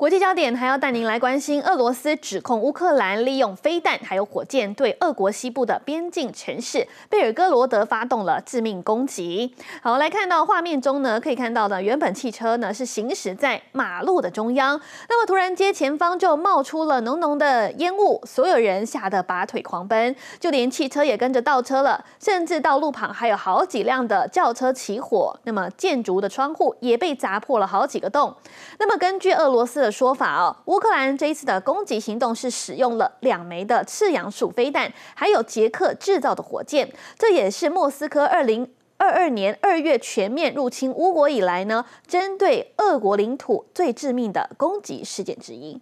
国际焦点还要带您来关心，俄罗斯指控乌克兰利用飞弹还有火箭对俄国西部的边境城市贝尔哥罗德发动了致命攻击。好，来看到画面中呢，可以看到呢，原本汽车呢是行驶在马路的中央，那么突然间前方就冒出了浓浓的烟雾，所有人吓得拔腿狂奔，就连汽车也跟着倒车了，甚至道路旁还有好几辆的轿车起火，那么建筑的窗户也被砸破了好几个洞。那么根据俄罗斯的。说法哦，乌克兰这一次的攻击行动是使用了两枚的赤杨树飞弹，还有捷克制造的火箭，这也是莫斯科二零二二年二月全面入侵乌国以来呢，针对俄国领土最致命的攻击事件之一。